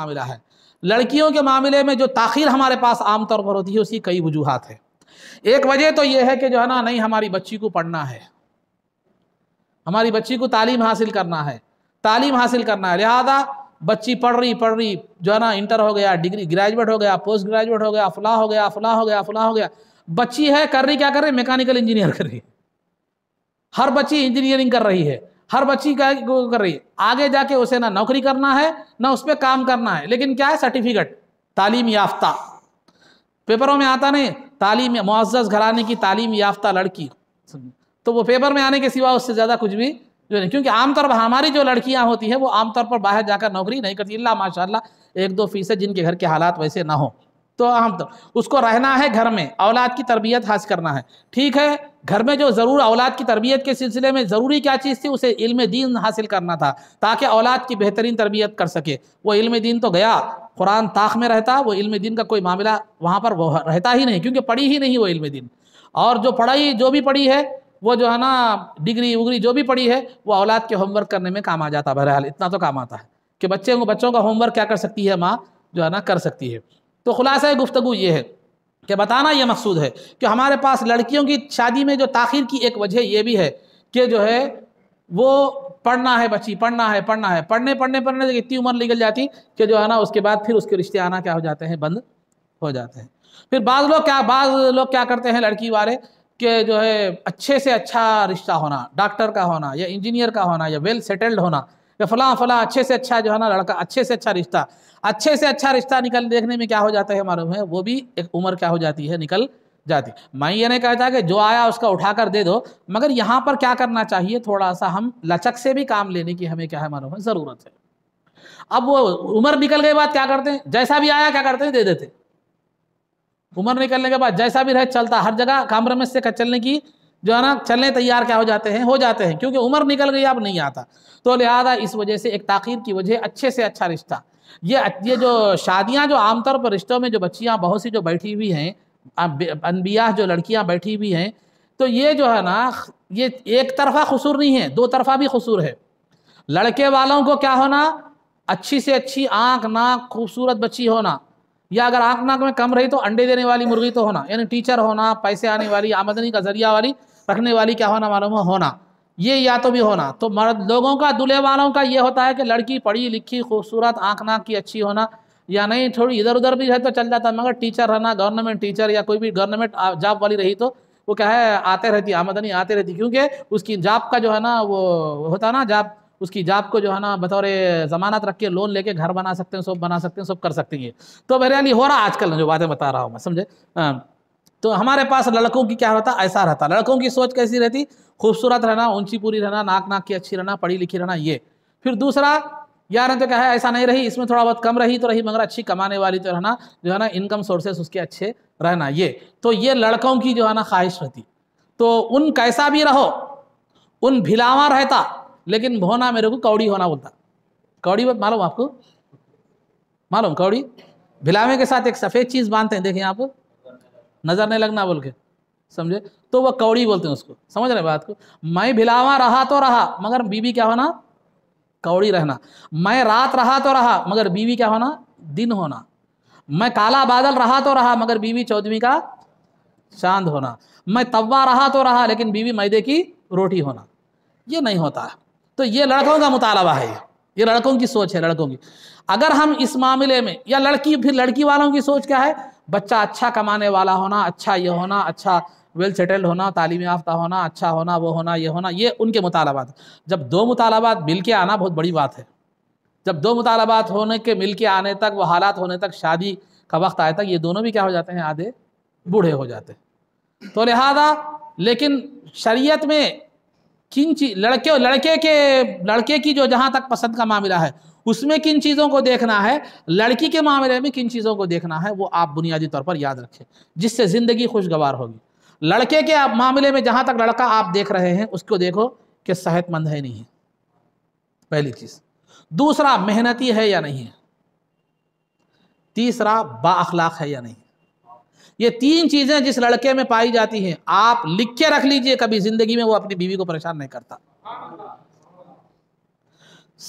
मामला है लड़कियों के मामले में जो ताखिर हमारे पास आमतौर पर होती है उसकी कई वजूहत है एक वजह तो यह है कि जो है ना नहीं हमारी बच्ची को पढ़ना है हमारी बच्ची को तालीम हासिल करना है तालीम हासिल करना है लिहाजा बच्ची पढ़ रही पढ़ रही जो है ना इंटर हो गया डिग्री ग्रेजुएट हो गया पोस्ट ग्रेजुएट हो गया अफला हो गया अफला हो गया अफला हो गया बच्ची है कर रही क्या कर रही मैकेनिकल इंजीनियर कर रही हर बच्ची इंजीनियरिंग कर रही है हर बच्ची क्या कर रही है आगे जाके उसे ना नौकरी करना है ना उस पर काम करना है लेकिन क्या है सर्टिफिकेट तालीम याफ्ता पेपरों में आता नहीं तालीम मुआजस घराने की तालीम याफ्ता लड़की तो वो पेपर में आने के सिवा उससे ज़्यादा कुछ भी जो नहीं क्योंकि आमतौर पर हमारी जो लड़कियां होती है वो आमतौर पर बाहर जाकर नौकरी नहीं करती अल्लाह एक दो फीसद जिनके घर के हालात वैसे ना हो तो हम तो उसको रहना है घर में औलाद की तरबियत हासिल करना है ठीक है घर में जो ज़रूर औलाद की तरबियत के सिलसिले में ज़रूरी क्या चीज़ थी उसे इल्म दीन हासिल करना था ताकि औलाद की बेहतरीन तरबियत कर सके वो इल्म दीन तो गया कुरान ताक में रहता वो इल्म दीन का कोई मामला वहाँ पर रहता ही नहीं क्योंकि पढ़ी ही नहीं वो इल्म दीन और जो पढ़ाई जो भी पढ़ी है वो जो है ना डिग्री उगरी जो भी पढ़ी है वो औलाद के होमवर्क करने में काम आ जाता है बहरहाल इतना तो काम आता है कि बच्चे को बच्चों का होमवर्क क्या कर सकती है माँ जो है ना कर सकती है तो खुलासा गुफ्तु ये है कि बताना यह मकसूद है कि हमारे पास लड़कियों की शादी में जो ताखिर की एक वजह यह भी है कि जो है वो पढ़ना है बच्ची पढ़ना है पढ़ना है पढ़ने पढ़ने पढ़ने तक इतनी उम्र निकल जाती कि जो है ना उसके बाद फिर उसके रिश्ते आना क्या हो जाते हैं बंद हो जाते हैं फिर बाद लोग क्या बाज़ लोग क्या करते हैं लड़की वाले के जो है अच्छे से अच्छा रिश्ता होना डॉक्टर का होना या इंजीनियर का होना या वेल सेटल्ड होना कि फला फला अच्छे से अच्छा जो है ना लड़का अच्छे से अच्छा रिश्ता अच्छे से अच्छा रिश्ता निकल देखने में क्या हो जाता है मालूम है वो भी एक उम्र क्या हो जाती है निकल जाती मैं ये नहीं कहता कि जो आया उसका उठा कर दे दो मगर यहाँ पर क्या करना चाहिए थोड़ा सा हम लचक से भी काम लेने की हमें क्या है मालूम है ज़रूरत है अब वो उम्र निकल गए बाद क्या करते हैं जैसा भी आया क्या करते हैं दे देते उम्र निकलने के बाद जैसा भी रहे चलता हर जगह काम्प्रोमाइज से चलने की जो है ना चलने तैयार क्या हो जाते हैं हो जाते हैं क्योंकि उम्र निकल गई अब नहीं आता तो लिहाजा इस वजह से एक ताखीर की वजह अच्छे से अच्छा रिश्ता ये ये जो शादियाँ जो आमतौर पर रिश्तों में जो बच्चियाँ बहुत सी जो बैठी हुई हैं अनबिया जो लड़कियाँ बैठी हुई हैं तो ये जो है ना ये एक तरफा खसूर नहीं है दो तरफा भी खसूर है लड़के वालों को क्या होना अच्छी से अच्छी आँख नाक खूबसूरत बच्ची होना या अगर आंख नाक में कम रही तो अंडे देने वाली मुर्गी तो होना यानी टीचर होना पैसे आने वाली आमदनी का जरिया वाली रखने वाली क्या होना मालूम है होना ये या तो भी होना तो मर्द लोगों का दूल्हे वालों का ये होता है कि लड़की पढ़ी लिखी खूबसूरत आँख नाक की अच्छी होना या नहीं थोड़ी इधर उधर भी है तो चल जाता मगर टीचर रहना गवर्नमेंट टीचर या कोई भी गवर्नमेंट जॉब वाली रही तो वो क्या है आते रहती आमदनी आते रहती क्योंकि उसकी जॉब का जो है ना वो होता ना जॉब उसकी जाप को जो है ना बतौर ज़मानत रख के लोन लेके घर बना सकते हैं सब बना सकते हैं सब कर सकते हैं तो बहरहाल ये हो रहा आजकल जो बातें बता रहा हूँ मैं समझे हाँ। तो हमारे पास लड़कों की क्या रहता ऐसा रहता लड़कों की सोच कैसी रहती खूबसूरत रहना ऊंची पूरी रहना नाक नाक की अच्छी रहना पढ़ी लिखी रहना ये फिर दूसरा यार तो क्या है ऐसा नहीं रही इसमें थोड़ा बहुत कम रही तो रही मगर अच्छी कमाने वाली तो रहना जो है ना इनकम सोर्सेस उसके अच्छे रहना ये तो ये लड़कों की जो है ना ख्वाहिश रहती तो उन कैसा भी रहो उन भिलावा रहता लेकिन भोना मेरे को कौड़ी होना बोलता कौड़ी मालूम आपको मालूम कौड़ी भिलावे के साथ एक सफ़ेद चीज़ बांधते हैं देखिए आप नज़र नहीं लगना बोल के समझे तो वह कौड़ी बोलते हैं उसको समझ रहे बात को मैं भिलावा रहा तो रहा मगर बीवी क्या होना कौड़ी रहना मैं रात रहा तो रहा मगर बीवी क्या होना दिन होना मैं काला बादल रहा तो रहा मगर बीवी चौदहवीं का चांद होना मैं तवा रहा तो रहा लेकिन बीवी मैदे की रोटी होना ये नहीं होता है तो ये लड़कों का मुतालबा है ये लड़कों की सोच है लड़कों की अगर हम इस मामले में या लड़की फिर लड़की वालों की सोच क्या है बच्चा अच्छा कमाने वाला होना अच्छा ये होना अच्छा वेल सेटल्ड होना तालीम याफ्ता होना अच्छा होना वो होना ये होना ये उनके मुतालबात जब दो मुतालबात मिल के आना बहुत बड़ी बात है जब दो मुतालबात होने के मिल के आने तक वो हालात होने तक शादी का वक्त आए तक ये दोनों भी क्या हो जाते हैं आधे बूढ़े हो जाते हैं तो लिहाजा लेकिन शरीयत में किन चीज लड़के लड़के के लड़के की जो जहाँ तक पसंद का मामला है उसमें किन चीज़ों को देखना है लड़की के मामले में किन चीज़ों को देखना है वो आप बुनियादी तौर पर याद रखें जिससे ज़िंदगी खुशगवार होगी लड़के के आप मामले में जहाँ तक लड़का आप देख रहे हैं उसको देखो कि सेहतमंद है नहीं है पहली चीज़ दूसरा मेहनती है या नहीं है तीसरा बाखलाक है या नहीं ये तीन चीजें जिस लड़के में पाई जाती हैं आप लिख के रख लीजिए कभी जिंदगी में वो अपनी बीवी को परेशान नहीं करता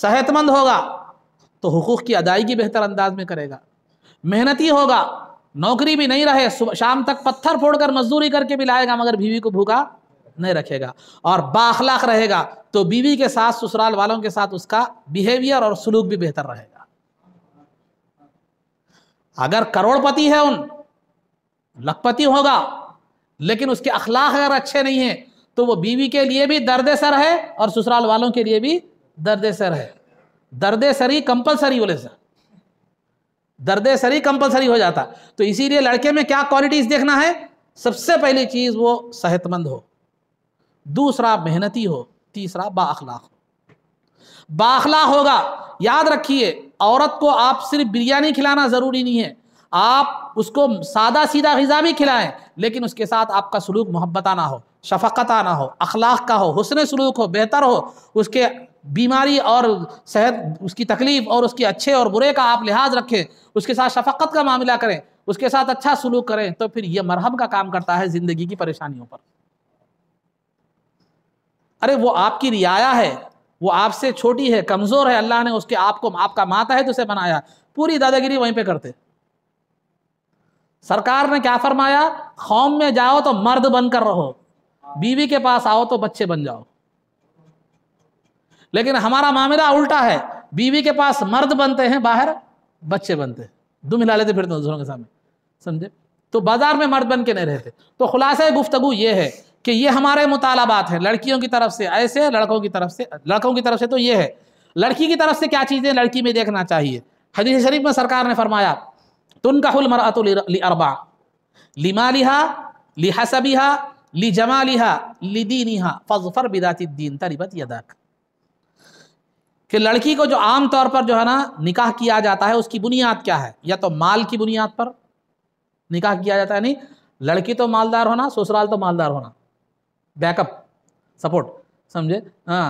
सेहतमंद होगा तो हुकूक की अदायगी बेहतर अंदाज में करेगा मेहनती होगा नौकरी भी नहीं रहे शाम तक पत्थर फोड़कर मजदूरी करके भी लाएगा मगर बीवी को भूखा नहीं रखेगा और बाखलाक रहेगा तो बीवी के साथ ससुराल वालों के साथ उसका बिहेवियर और सलूक भी बेहतर रहेगा अगर करोड़पति है उन लखपति होगा लेकिन उसके अखलाक अगर अच्छे नहीं हैं तो वो बीवी के लिए भी दर्द सर है और ससुराल वालों के लिए भी दर्द सर है दर्द सरी कंपलसरी बोले सर दर्द सरी कंपलसरी हो जाता तो इसीलिए लड़के में क्या क्वालिटीज देखना है सबसे पहली चीज़ वो सेहतमंद हो दूसरा मेहनती हो तीसरा बाखलाक हो बाखला होगा याद रखिए औरत को आप सिर्फ बिरयानी खिलाना ज़रूरी नहीं है आप उसको सादा सीधा गज़ा भी खिलाएं लेकिन उसके साथ आपका सलूक मोहब्बत आना हो आना हो अखलाक का हो हसन सलूक हो बेहतर हो उसके बीमारी और सेहत उसकी तकलीफ़ और उसके अच्छे और बुरे का आप लिहाज रखें उसके साथ शफकत का मामला करें उसके साथ अच्छा सलूक करें तो फिर यह मरहम का काम करता है ज़िंदगी की परेशानियों पर अरे वो आपकी रियाया है वो आपसे छोटी है कमज़ोर है अल्लाह ने उसके आपको आपका माता है तो उसे बनाया पूरी दादागिरी वहीं पर करते सरकार ने क्या फरमाया कौम में जाओ तो मर्द बनकर रहो बीवी के पास आओ तो बच्चे बन जाओ लेकिन हमारा मामला उल्टा है बीवी के पास मर्द बनते हैं बाहर बच्चे बनते हैं दुम हिला लेते फिरते तो दूसरों के सामने समझे तो बाजार में मर्द बन के नहीं रहते तो खुलासा गुफ्तगु ये है कि ये हमारे मुतालबात हैं लड़कियों की तरफ से ऐसे लड़कों की तरफ से लड़कों की तरफ से तो ये है लड़की की तरफ से क्या चीज़ें लड़की में देखना चाहिए हदीस शरीफ में सरकार ने फरमाया तुनकाहुल मरातुल अरबा लिमालिहा लिहसबिहा लि लिदीनिहा फजफर बिदाती दीन तरीबत यदाक कि लड़की को जो आम तौर पर जो है ना निकाह किया जाता है उसकी बुनियाद क्या है या तो माल की बुनियाद पर निकाह किया जाता है नहीं लड़की तो मालदार होना ससुराल तो मालदार होना बैकअप सपोर्ट समझे हाँ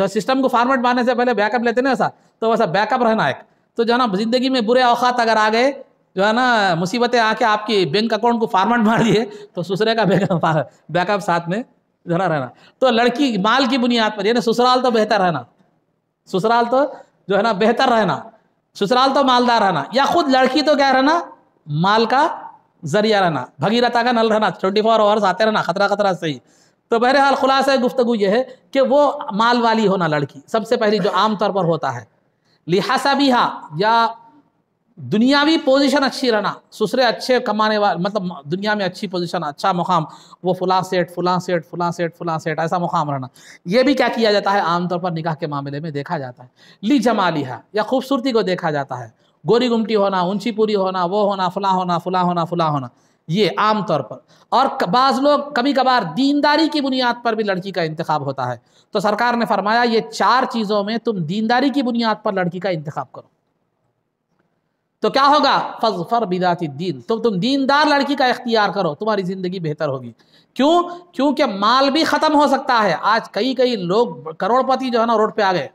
जो सिस्टम को फॉर्मेट बनाने से पहले बैकअप लेते ना ऐसा तो वैसा बैकअप रहना एक तो जो है ना ज़िंदगी में बुरे अवकात अगर आ गए जो है ना मुसीबतें आके आपकी बैंक अकाउंट को फार्मेट मार दिए तो ससुरे का बैकअप बैकअप साथ में ना रहना तो लड़की माल की बुनियाद पर यानी ससुराल तो बेहतर रहना ससुराल तो जो है ना बेहतर रहना ससुराल तो मालदार रहना या खुद लड़की तो क्या रहना माल का जरिया रहना भगीरथा का नल रहना ट्वेंटी फोर आवर्स आते रहना खतरा खतरा सही तो बहरहाल खुलासा गुफ्तु यह है कि वो माल वाली होना लड़की सबसे पहली जो आमतौर पर होता है लिहाजा भी हा या दुनियावी पोजीशन अच्छी रहना सुसरे अच्छे कमाने वाले मतलब दुनिया में अच्छी पोजीशन अच्छा मुकाम वो फुला सेठ फुला सेठ फुला सेठ फुला सेठ ऐसा मुकाम रहना ये भी क्या किया जाता है आमतौर पर निकाह के मामले में देखा जाता है ली जमा लिहा या खूबसूरती को देखा जाता है गोरी गुमटी होना ऊंची पूरी होना वो होना फुला होना फुला होना फुला होना ये आमतौर पर और बाज़ लोग कभी कभार दीनदारी की बुनियाद पर भी लड़की का इंतखब होता है तो सरकार ने फरमाया ये चार चीज़ों में तुम दीनदारी की बुनियाद पर लड़की का इंतखब करो तो क्या होगा फजफर बिदाती दीन तो तुम दीनदार लड़की का इख्तियार करो तुम्हारी ज़िंदगी बेहतर होगी क्यों क्योंकि माल भी ख़त्म हो सकता है आज कई कई लोग करोड़पति जो है ना रोड पर आ गए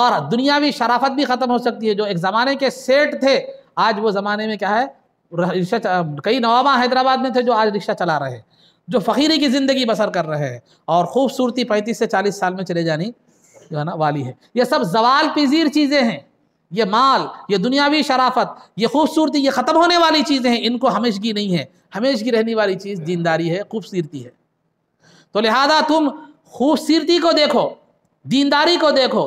और दुनियावी शराफत भी ख़त्म हो सकती है जो एक ज़माने के सेठ थे आज वो ज़माने में क्या है रिक्शा कई नवाबा हैदराबाद में थे जो आज रिक्शा चला रहे जो फ़कीरी की ज़िंदगी बसर कर रहे हैं और ख़ूबसूरती पैंतीस से चालीस साल में चले जानी जो है ना वाली है ये सब जवाल पजीर चीज़ें हैं ये माल ये दुनियावी शराफत ये खूबसूरती ये ख़त्म होने वाली चीज़ें हैं इनको हमेशगी नहीं है हमेशगी रहने वाली चीज़ दीनदारी है खूबसूरती है तो लिहाजा तुम खूबसूरती को देखो दीनदारी को देखो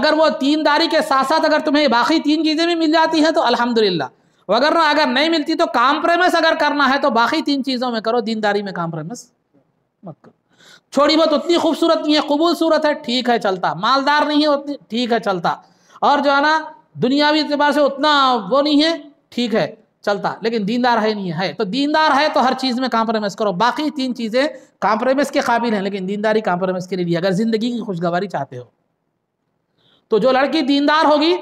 अगर वो दीनदारी के साथ साथ अगर तुम्हें बाकी तीन चीज़ें भी मिल जाती हैं तो अल्हम्दुलिल्लाह ना अगर नहीं मिलती तो काम प्रेमस अगर करना है तो बाकी तीन चीज़ों में करो दीनदारी में काम प्रेमस मत करो छोड़ी बहुत उतनी खूबसूरत नहीं है कबूल सूरत है ठीक है चलता मालदार नहीं है उतनी ठीक है चलता और जो है ना दुनियावी एतबार से उतना वो नहीं है ठीक है चलता लेकिन दीनदार है नहीं है तो दीनदार है तो हर चीज़ में कॉम्प्रोमाइज़ करो बाकी तीन चीज़ें कॉम्प्रोमाइज़ के काबिल हैं लेकिन दीनदारी कॉम्प्रोमाइज़ के लिए अगर ज़िंदगी की खुशगवारी चाहते हो तो जो लड़की दीनदार होगी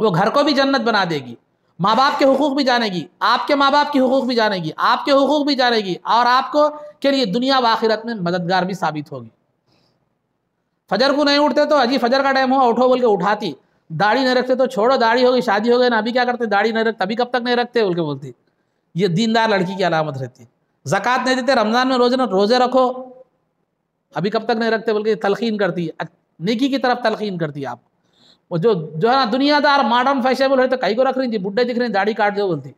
वो घर को भी जन्नत बना देगी माँ बाप के हकूक़ भी जानेगी आपके माँ बाप के हकूक़ भी जानेगी आपके हकूक़ भी जानेगी और आपको के लिए दुनिया व आखिरत में मददगार भी साबित होगी फजर को नहीं उठते तो अजी फजर का टाइम हो उठो बोल के उठाती दाढ़ी नहीं रखते तो छोड़ो दाढ़ी होगी शादी हो गई ना अभी क्या करते दाढ़ी नहीं रखते अभी कब तक नहीं रखते बोल के बोलती ये दीनदार लड़की की अलामत रहती जक़ात नहीं देते रमज़ान में रोजे रोज़े रखो अभी कब तक नहीं रखते बोल के तलखीन करती नेकी की तरफ तलखीन करती आपको वो जो जो है ना दुनियादार मॉडर्न फैशनेबल है तो कहीं को रख रही थी बुढ़े दिख रहे हैं दाढ़ी काट दो बोलती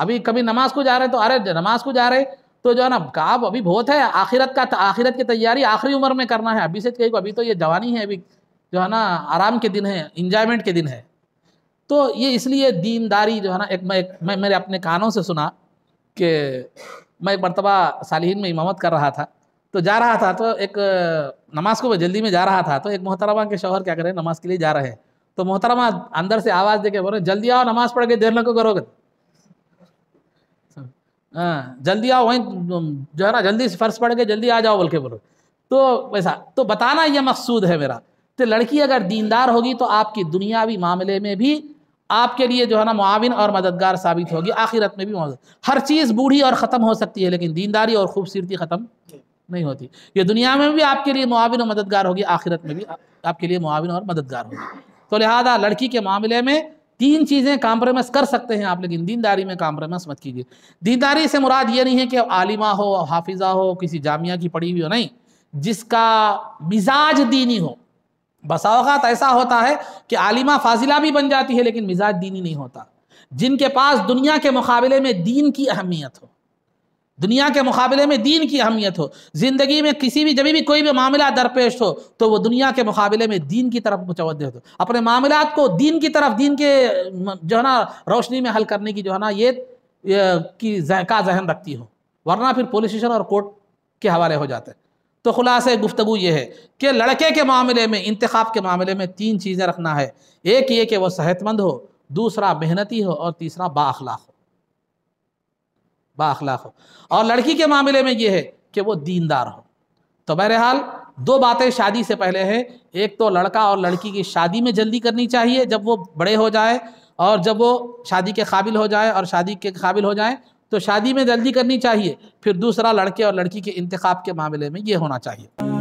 अभी कभी नमाज को जा रहे तो अरे नमाज को जा रहे तो जो है ना काब अभी बहुत है आखिरत का आखिरत की तैयारी आखिरी उम्र में करना है अभी से कहीं को अभी तो ये जवानी है अभी जो है ना आराम के दिन है इंजॉयमेंट के दिन है तो ये इसलिए दीनदारी जो है ना एक मैं एक, मैं मेरे अपने कानों से सुना कि मैं एक मरतबा सालिन में इमामत कर रहा था तो जा रहा था तो एक नमाज को जल्दी में जा रहा था तो एक मोहतरमा के शोहर क्या करे नमाज के लिए जा रहे हैं तो मोहतरमा अंदर से आवाज़ देके बोले जल्दी आओ नमाज पढ़ के देर न को करोगे हाँ जल्दी आओ वहीं जो है ना जल्दी से फर्श पढ़ के जल्दी आ जाओ बोल के बोलो तो वैसा तो बताना यह मकसूद है मेरा तो लड़की अगर दीनदार होगी तो आपकी दुनियावी मामले में भी आपके लिए जो है ना मुआविन और मददगार साबित होगी आखिरत में भी हर चीज़ बूढ़ी और ख़त्म हो सकती है लेकिन दीनदारी और खूबसूरती ख़त्म नहीं होती ये दुनिया में भी आपके लिए मुआविन और मददगार होगी आखिरत में भी आपके लिए मुआविन और मददगार होगी तो लिहाजा लड़की के मामले में तीन चीज़ें कॉम्प्रोमाइज़ कर सकते हैं आप लेकिन दीनदारी में कॉम्प्रोमाइज़ मत कीजिए दीनदारी से मुराद ये नहीं है कि आलिमा हो हाफिज़ा हो किसी जामिया की पढ़ी हुई हो नहीं जिसका मिजाज दीनी हो बसावत ऐसा होता है कि आलिमा फाजिला भी बन जाती है लेकिन मिजाज दीनी नहीं होता जिनके पास दुनिया के मुकाबले में दीन की अहमियत हो दुनिया के मुकाबले में दीन की अहमियत हो ज़िंदगी में किसी भी जब भी कोई भी मामला दरपेश हो तो वो दुनिया के मुकाबले में दीन की तरफ मुतवजह हो अपने मामला को दीन की तरफ दीन के जो है ना रोशनी में हल करने की जो है ना ये, ये की का जहन रखती हो वरना फिर पुलिस स्टेशन और कोर्ट के हवाले हो जाते हैं तो खुलासे गुफ्तु ये है कि लड़के के मामले में इंतखब के मामले में तीन चीज़ें रखना है एक ये कि वह सेहतमंद हो दूसरा मेहनती हो और तीसरा बाखला हो बाखलाक हो और लड़की के मामले में ये है कि वो दीनदार हो तो बहरहाल दो बातें शादी से पहले हैं एक तो लड़का और लड़की की शादी में जल्दी करनी चाहिए जब वो बड़े हो जाए और जब वो शादी के काबिल हो जाए और शादी के काबिल हो जाए तो शादी में जल्दी करनी चाहिए फिर दूसरा लड़के और लड़की के इंतखब के मामले में ये होना चाहिए